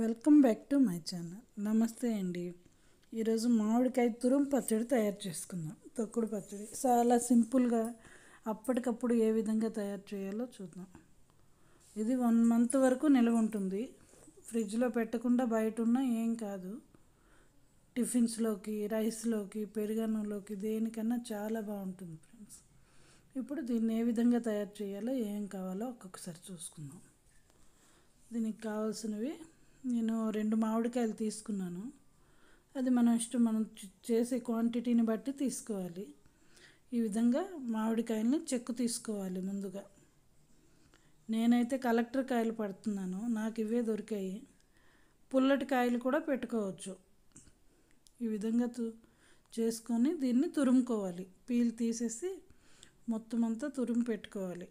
welcome back to my channel నమస్తే అండి ఈరోజు మామిడికాయ తురుం పచ్చడి తయారు చేసుకుందాం తొక్కుడు పచ్చడి చాలా సింపుల్గా అప్పటికప్పుడు ఏ విధంగా తయారు చేయాలో చూద్దాం ఇది వన్ మంత్ వరకు నిల్వ ఉంటుంది ఫ్రిడ్జ్లో పెట్టకుండా బయట ఉన్నా ఏం కాదు టిఫిన్స్లోకి రైస్లోకి పెరుగన్నంలోకి దేనికన్నా చాలా బాగుంటుంది ఫ్రెండ్స్ ఇప్పుడు దీన్ని ఏ విధంగా తయారు చేయాలో ఏం కావాలో ఒక్కొక్కసారి చూసుకుందాం దీనికి కావాల్సినవి నేను రెండు మామిడికాయలు తీసుకున్నాను అది మనం ఇష్టం మనం చేసే క్వాంటిటీని బట్టి తీసుకోవాలి ఈ విధంగా మామిడికాయల్ని చెక్కు తీసుకోవాలి ముందుగా నేనైతే కలెక్టర్ కాయలు పడుతున్నాను నాకు ఇవే దొరికాయి పుల్లటి కాయలు కూడా పెట్టుకోవచ్చు ఈ విధంగా తు చేసుకొని దీన్ని తురుముకోవాలి పీల్ తీసేసి మొత్తం అంతా తురుము పెట్టుకోవాలి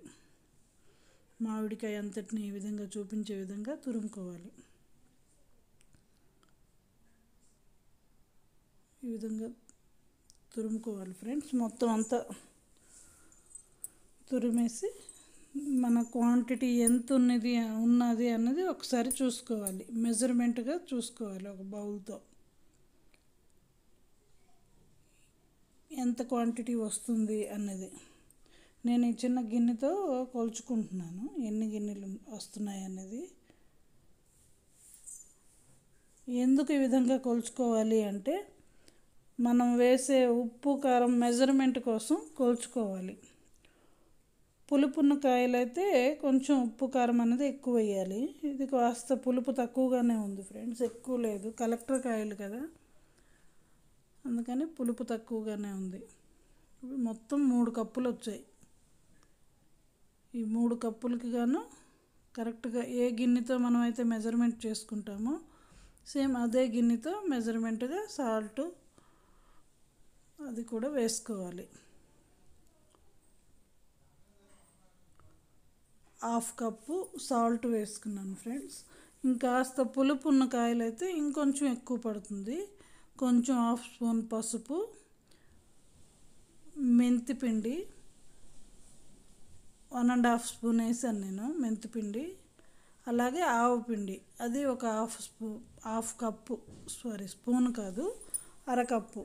మామిడికాయ అంతటిని ఈ విధంగా చూపించే విధంగా తురుముకోవాలి విధంగా తురుముకోవాలి ఫ్రెండ్స్ మొత్తం అంతా తురిమేసి మన క్వాంటిటీ ఎంత ఉన్నది ఉన్నది అన్నది ఒకసారి చూసుకోవాలి మెజర్మెంట్గా చూసుకోవాలి ఒక బౌల్తో ఎంత క్వాంటిటీ వస్తుంది అన్నది నేను ఈ చిన్న గిన్నెతో కొలుచుకుంటున్నాను ఎన్ని గిన్నెలు వస్తున్నాయి అన్నది ఎందుకు ఈ విధంగా కొలుచుకోవాలి అంటే మనం వేసే ఉప్పు కారం మెజర్మెంట్ కోసం కోల్చుకోవాలి పులుపున్న కాయలైతే కొంచెం ఉప్పు కారం అనేది ఎక్కువ వేయాలి ఇది కాస్త పులుపు తక్కువగానే ఉంది ఫ్రెండ్స్ ఎక్కువ లేదు కలెక్టర్ కాయలు కదా అందుకని పులుపు తక్కువగానే ఉంది మొత్తం మూడు కప్పులు వచ్చాయి ఈ మూడు కప్పులకి గాను కరెక్ట్గా ఏ గిన్నెతో మనం అయితే మెజర్మెంట్ చేసుకుంటామో సేమ్ అదే గిన్నెతో మెజర్మెంట్గా సాల్ట్ అది కూడా వేసుకోవాలి హాఫ్ కప్పు సాల్ట్ వేసుకున్నాను ఫ్రెండ్స్ ఇంకాస్త పులుపు ఉన్న కాయలు అయితే ఇంకొంచెం ఎక్కువ పడుతుంది కొంచెం హాఫ్ స్పూన్ పసుపు మెంతి పిండి వన్ అండ్ హాఫ్ స్పూన్ వేసాను నేను మెంతిపిండి అలాగే ఆవు పిండి అది ఒక half spoon half cup sorry spoon కాదు అరకప్పు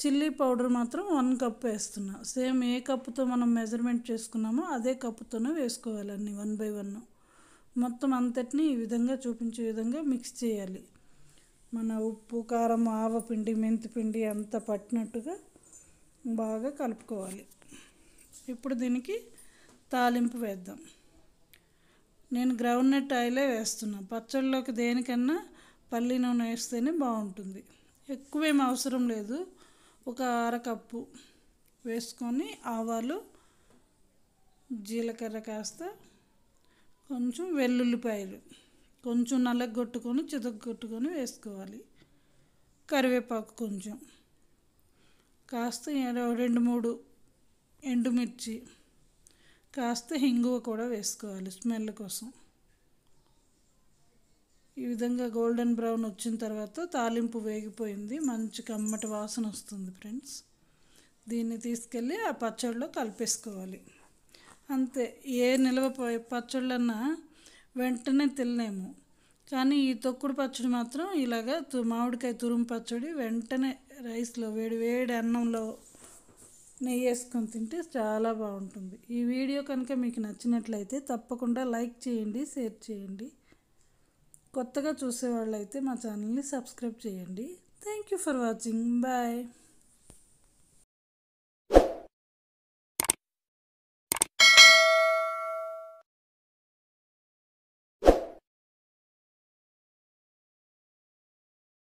చిల్లీ పౌడర్ మాత్రం వన్ కప్ వేస్తున్నా సేమ్ ఏ కప్పుతో మనం మెజర్మెంట్ చేసుకున్నామో అదే కప్పుతోనే వేసుకోవాలన్నీ వన్ బై వన్ మొత్తం అంతటిని ఈ విధంగా చూపించే విధంగా మిక్స్ చేయాలి మన ఉప్పు కారం ఆవపిండి మెంతిపిండి అంత పట్టినట్టుగా బాగా కలుపుకోవాలి ఇప్పుడు దీనికి తాలింపు వేద్దాం నేను గ్రౌండ్నట్ ఆయిలే వేస్తున్నా పచ్చళ్ళలోకి దేనికన్నా పల్లి నూనె వేస్తేనే బాగుంటుంది ఎక్కువేం అవసరం లేదు ఒక అరకప్పు వేసుకొని ఆవాలు జీలకర్ర కాస్త కొంచెం వెల్లుల్లిపాయలు కొంచెం నల్లగొట్టుకొని చితగొట్టుకొని వేసుకోవాలి కరివేపాకు కొంచెం కాస్త రెండు మూడు ఎండుమిర్చి కాస్త హింగువ కూడా వేసుకోవాలి స్మెల్ కోసం విధంగా గోల్డెన్ బ్రౌన్ వచ్చిన తర్వాత తాలింపు వేగిపోయింది మంచి కమ్మటి వాసన వస్తుంది ఫ్రెండ్స్ దీన్ని తీసుకెళ్ళి ఆ పచ్చడిలో కలిపేసుకోవాలి అంతే ఏ నిల్వ పచ్చళ్ళన్నా వెంటనే తినలేము కానీ ఈ తొక్కుడు పచ్చడి మాత్రం ఇలాగా మామిడికాయ తురుము పచ్చడి వెంటనే రైస్లో వేడి వేడి అన్నంలో నెయ్యి వేసుకొని తింటే చాలా బాగుంటుంది ఈ వీడియో కనుక మీకు నచ్చినట్లయితే తప్పకుండా లైక్ చేయండి షేర్ చేయండి కొత్తగా చూసేవాళ్ళైతే మా ఛానల్ని సబ్స్క్రైబ్ చేయండి thank you for watching bye